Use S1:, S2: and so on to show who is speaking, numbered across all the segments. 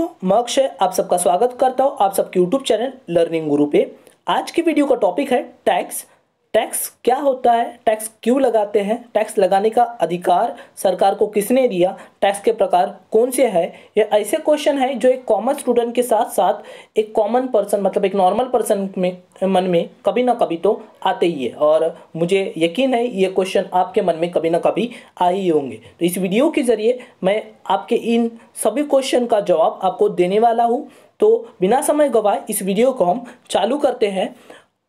S1: दोस्तों मक्ष है आप सबका स्वागत करता हूँ आप सबके यूट्यूब चैनल लर्निंग गुरु पे आज की वीडियो का टॉपिक है टैक्स टैक्स क्या होता है टैक्स क्यों लगाते हैं टैक्स लगाने का अधिकार सरकार को किसने दिया टैक्स के प्रकार कौन से है ये ऐसे क्वेश्चन है जो एक कॉमन स्टूडेंट के साथ साथ एक कॉमन पर्सन मतलब एक नॉर्मल पर्सन में मन में कभी ना कभी तो आते ही है और मुझे यकीन है ये क्वेश्चन आपके मन में कभी ना कभी आ ही होंगे तो इस वीडियो के ज़रिए मैं आपके इन सभी क्वेश्चन का जवाब आपको देने वाला हूँ तो बिना समय गवाए इस वीडियो को हम चालू करते हैं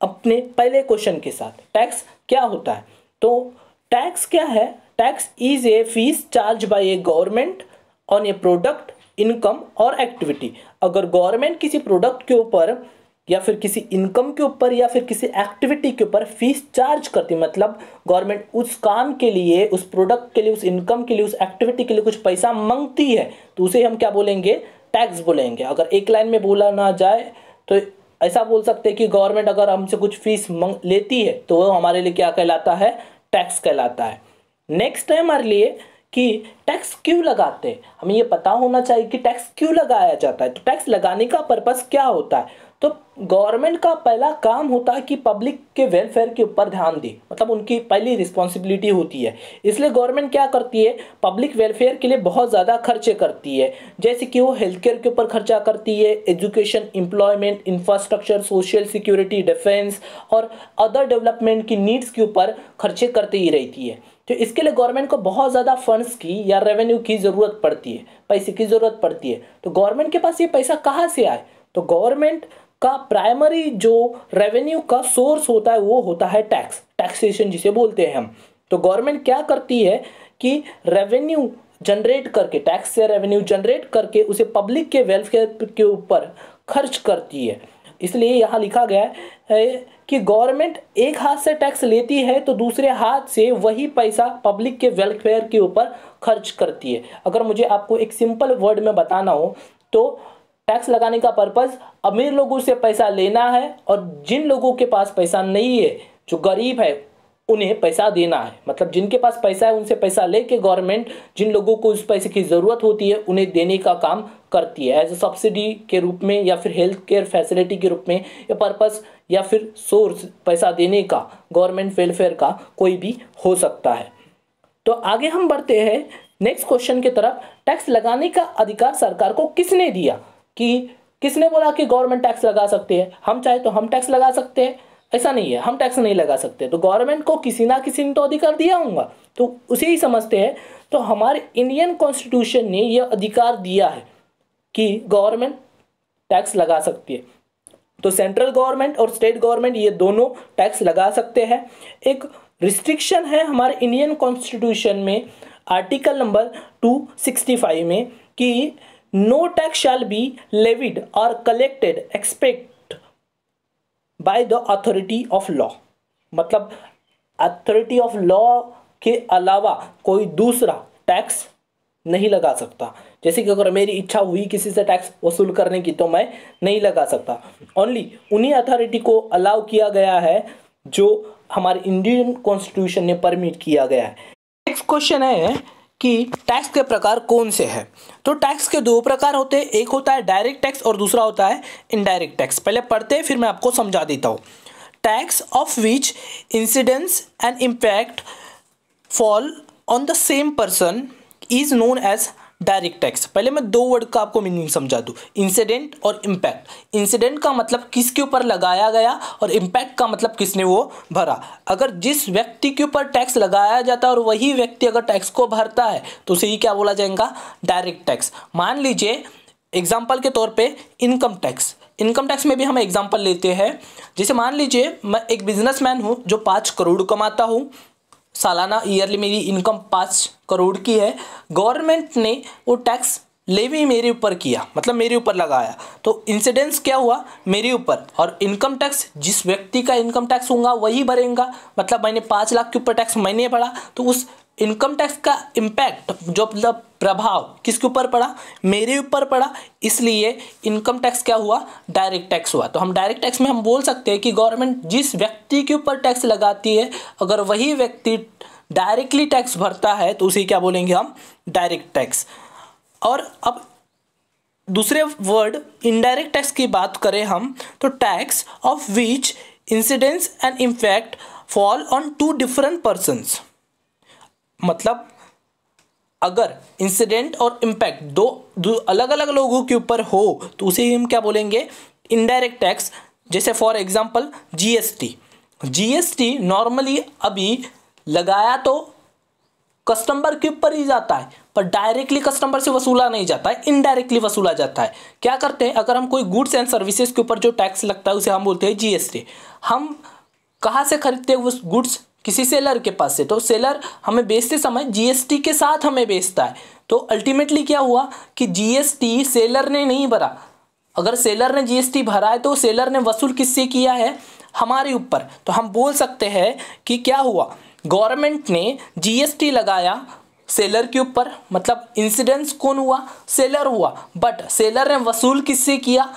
S1: अपने पहले क्वेश्चन के साथ टैक्स क्या होता है तो टैक्स क्या है tax is a fee charge by a government on a product income or activity अगर गवर्नमेंट किसी प्रोडक्ट के ऊपर या फिर किसी इनकम के ऊपर या फिर किसी एक्टिविटी के ऊपर फीस चार्ज करती मतलब गवर्नमेंट उस काम के लिए उस प्रोडक्ट के लिए उस इनकम के लिए उस एक्टिविटी के लिए कुछ पैसा मांगती है तो उसे हम क्या बोलेंगे टैक्स बोलेंगे अगर एक लाइन में बोला ना जाए तो ऐसा बोल सकते हैं कि गवर्नमेंट अगर हमसे कुछ फीस मंग लेती है तो वो हमारे लिए क्या कहलाता है टैक्स कहलाता है नेक्स्ट है हमारे लिए कि टैक्स क्यों लगाते हैं हमें ये पता होना चाहिए कि टैक्स क्यों लगाया जाता है तो टैक्स लगाने का पर्पज क्या होता है तो गवर्नमेंट का पहला काम होता है कि पब्लिक के वेलफेयर के ऊपर ध्यान दे मतलब उनकी पहली रिस्पॉन्सिबिलिटी होती है इसलिए गवर्नमेंट क्या करती है पब्लिक वेलफेयर के लिए बहुत ज़्यादा खर्चे करती है जैसे कि वो हेल्थ केयर के ऊपर खर्चा करती है education employment infrastructure social security defence और अदर डेवलपमेंट की नीड्स के ऊपर खर्चे करते ही रहती है तो इसके लिए गवर्नमेंट को बहुत ज़्यादा फंड्स की या रेवेन्यू की ज़रूरत पड़ती है पैसे की ज़रूरत पड़ती है तो गवर्नमेंट के पास ये पैसा कहाँ से आए तो गवर्नमेंट का प्राइमरी जो रेवेन्यू का सोर्स होता है वो होता है टैक्स टैक्सेशन जिसे बोलते हैं हम तो गवर्नमेंट क्या करती है कि रेवेन्यू जनरेट करके टैक्स से रेवेन्यू जनरेट करके उसे पब्लिक के वेलफेयर के ऊपर खर्च करती है इसलिए यहाँ लिखा गया है कि गवर्नमेंट एक हाथ से टैक्स लेती है तो दूसरे हाथ से वही पैसा पब्लिक के वेलफेयर के ऊपर खर्च करती है अगर मुझे आपको एक सिंपल वर्ड में बताना हो तो टैक्स लगाने का पर्पज़ अमीर लोगों से पैसा लेना है और जिन लोगों के पास पैसा नहीं है जो गरीब है उन्हें पैसा देना है मतलब जिनके पास पैसा है उनसे पैसा लेके गवर्नमेंट जिन लोगों को उस पैसे की ज़रूरत होती है उन्हें देने का काम करती है एज ए सब्सिडी के रूप में या फिर हेल्थ केयर फैसिलिटी के रूप में या पर्पस या फिर सोर्स पैसा देने का गवर्नमेंट वेलफेयर का कोई भी हो सकता है तो आगे हम बढ़ते हैं नेक्स्ट क्वेश्चन की तरफ टैक्स लगाने का अधिकार सरकार को किसने दिया कि किसने बोला कि गवर्नमेंट टैक्स लगा सकती है हम चाहे तो हम टैक्स लगा सकते हैं ऐसा नहीं है हम टैक्स नहीं लगा सकते तो गवर्नमेंट को किसी ना किसी ने तो अधिकार दिया होगा तो उसे ही समझते हैं तो हमारे इंडियन कॉन्स्टिट्यूशन ने यह अधिकार दिया है कि गवर्नमेंट टैक्स लगा सकती है तो सेंट्रल गवर्नमेंट और स्टेट गवर्नमेंट ये दोनों टैक्स लगा सकते हैं एक रिस्ट्रिक्शन है हमारे इंडियन कॉन्स्टिट्यूशन में आर्टिकल नंबर 265 में कि no tax shall be levied or collected except by the authority of law मतलब अथॉरिटी ऑफ लॉ के अलावा कोई दूसरा टैक्स नहीं लगा सकता जैसे कि अगर मेरी इच्छा हुई किसी से टैक्स वसूल करने की तो मैं नहीं लगा सकता ओनली उन्हीं अथॉरिटी को अलाउ किया गया है जो हमारे इंडियन कॉन्स्टिट्यूशन ने परमिट किया गया है नेक्स्ट क्वेश्चन है कि टैक्स के प्रकार कौन से हैं तो टैक्स के दो प्रकार होते हैं एक होता है डायरेक्ट टैक्स और दूसरा होता है इनडायरेक्ट टैक्स पहले पढ़ते हैं फिर मैं आपको समझा देता हूँ tax of which incidence and impact fall on the same person is known as direct tax पहले मैं दो वर्ड का आपको मीनिंग समझा दूँ इंसिडेंट और इम्पैक्ट इंसिडेंट का मतलब किसके ऊपर लगाया गया और इम्पैक्ट का मतलब किसने वो भरा अगर जिस व्यक्ति के ऊपर टैक्स लगाया जाता है और वही व्यक्ति अगर टैक्स को भरता है तो उसे ही क्या बोला जाएगा डायरेक्ट टैक्स मान लीजिए एग्जाम्पल के तौर पर इनकम टैक्स इनकम टैक्स में भी हम एग्जाम्पल लेते हैं जैसे मान लीजिए मैं एक बिजनेसमैन हूँ जो पाँच करोड़ कमाता हूँ सालाना ईयरली मेरी इनकम पाँच करोड़ की है गवर्नमेंट ने वो टैक्स लेवी मेरे ऊपर किया मतलब मेरे ऊपर लगाया तो इंसिडेंस क्या हुआ मेरे ऊपर और इनकम टैक्स जिस व्यक्ति का इनकम टैक्स होगा वही भरेगा मतलब मैंने पाँच लाख के ऊपर टैक्स मैंने भरा तो उस इनकम टैक्स का इम्पैक्ट जो मतलब प्रभाव किसके ऊपर पड़ा मेरे ऊपर पड़ा इसलिए इनकम टैक्स क्या हुआ डायरेक्ट टैक्स हुआ तो हम डायरेक्ट टैक्स में हम बोल सकते हैं कि गवर्नमेंट जिस व्यक्ति के ऊपर टैक्स लगाती है अगर वही व्यक्ति डायरेक्टली टैक्स भरता है तो उसे क्या बोलेंगे हम डायरेक्ट टैक्स और अब दूसरे वर्ड इनडायरेक्ट टैक्स की बात करें हम तो tax of which incidence and impact fall on two different persons मतलब अगर इंसिडेंट और इम्पैक्ट दो, दो अलग अलग लोगों के ऊपर हो तो उसे हम क्या बोलेंगे इनडायरेक्ट टैक्स जैसे for example GST GST normally अभी लगाया तो कस्टमर के ऊपर ही जाता है पर डायरेक्टली कस्टमर से वसूला नहीं जाता है इनडायरेक्टली वसूला जाता है क्या करते हैं अगर हम कोई गुड्स एंड सर्विसेज के ऊपर जो टैक्स लगता है उसे हम बोलते हैं जीएसटी हम कहाँ से खरीदते हैं उस गुड्स किसी सेलर के पास से तो सेलर हमें बेचते समय जीएसटी के साथ हमें बेचता है तो अल्टीमेटली क्या हुआ कि जीएसटी सेलर ने नहीं भरा अगर सेलर ने जीएसटी भरा है तो सेलर ने वसूल किससे किया है हमारे ऊपर तो हम बोल सकते हैं कि क्या हुआ गवर्नमेंट ने जीएसटी लगाया सेलर के ऊपर मतलब इंसिडेंस कौन हुआ सेलर हुआ बट सेलर ने वसूल किससे किया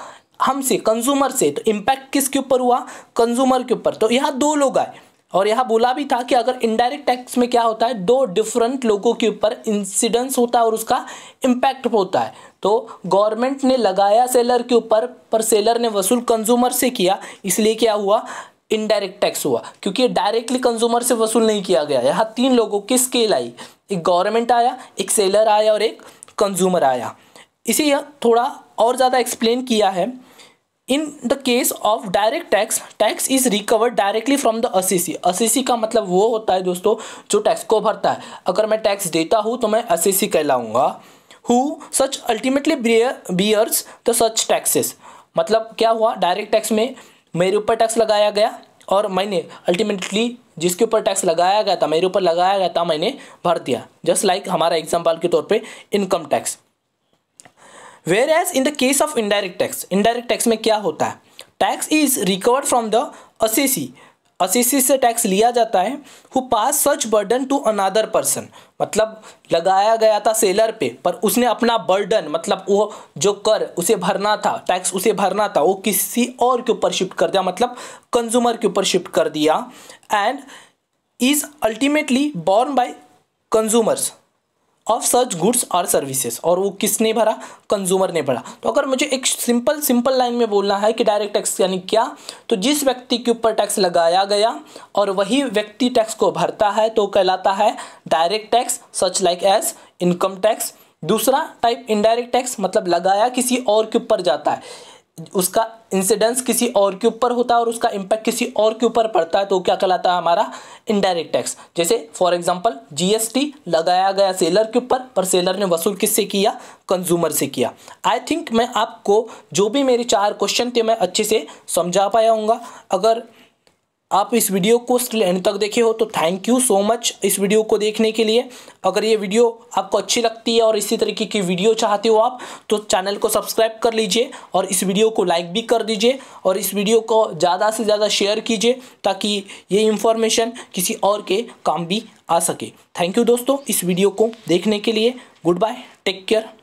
S1: हमसे कंज्यूमर से तो इम्पैक्ट किसके ऊपर हुआ कंज्यूमर के ऊपर तो यहाँ दो लोग आए और यहाँ बोला भी था कि अगर इनडायरेक्ट टैक्स में क्या होता है दो डिफरेंट लोगों के ऊपर इंसिडेंस होता है और उसका इम्पैक्ट होता है तो गवर्नमेंट ने लगाया सेलर के ऊपर पर सेलर ने वसूल कंज्यूमर से किया इसलिए क्या हुआ इनडायरेक्ट टैक्स हुआ क्योंकि डायरेक्टली कंज्यूमर से वसूल नहीं किया गया यहाँ तीन लोगों की स्केल आई एक गवर्नमेंट आया एक सेलर आया और एक कंज्यूमर आया इसे यह थोड़ा और ज़्यादा एक्सप्लेन किया है in the case of direct tax tax is recovered directly from the assessee assessee का मतलब वो होता है दोस्तों जो टैक्स को भरता है अगर मैं टैक्स देता हूँ तो मैं असीसी कहलाऊंगा who such ultimately bears the such taxes मतलब क्या हुआ डायरेक्ट टैक्स में मेरे ऊपर टैक्स लगाया गया और मैंने अल्टीमेटली जिसके ऊपर टैक्स लगाया गया था मेरे ऊपर लगाया गया था मैंने भर दिया जस्ट लाइक like हमारा एग्जाम्पल के तौर पे income tax whereas in the case of indirect tax indirect tax में क्या होता है tax is recovered from the assessee assessee से टैक्स लिया जाता है who pass such burden to another person मतलब लगाया गया था सेलर पे पर उसने अपना बर्डन मतलब वो जो कर उसे भरना था टैक्स उसे भरना था वो किसी और के ऊपर शिफ्ट कर दिया मतलब कंज्यूमर के ऊपर शिफ्ट कर दिया and is ultimately borne by consumers of such goods और सर्विसेज और वो किसने भरा कंज्यूमर ने भरा तो अगर मुझे एक सिंपल सिंपल लाइन में बोलना है कि डायरेक्ट टैक्स यानी क्या तो जिस व्यक्ति के ऊपर टैक्स लगाया गया और वही व्यक्ति टैक्स को भरता है तो कहलाता है direct tax such like as income tax दूसरा टाइप इनडायरेक्ट टैक्स मतलब लगाया किसी और के ऊपर जाता है उसका इंसिडेंस किसी और के ऊपर होता है और उसका इम्पैक्ट किसी और के ऊपर पड़ता है तो क्या कहलाता है हमारा इनडायरेक्ट टैक्स जैसे फॉर एग्जांपल जीएसटी लगाया गया सेलर के ऊपर पर सेलर ने वसूल किससे किया कंज्यूमर से किया आई थिंक मैं आपको जो भी मेरे चार क्वेश्चन थे मैं अच्छे से समझा पाया हूँ अगर आप इस वीडियो को स्टिल एंड तक देखे हो तो थैंक यू सो मच इस वीडियो को देखने के लिए अगर ये वीडियो आपको अच्छी लगती है और इसी तरीके की वीडियो चाहते हो आप तो चैनल को सब्सक्राइब कर लीजिए और इस वीडियो को लाइक भी कर दीजिए और इस वीडियो को ज़्यादा से ज़्यादा शेयर कीजिए ताकि ये इन्फॉर्मेशन किसी और के काम भी आ सके थैंक यू दोस्तों इस वीडियो को देखने के लिए गुड बाय टेक केयर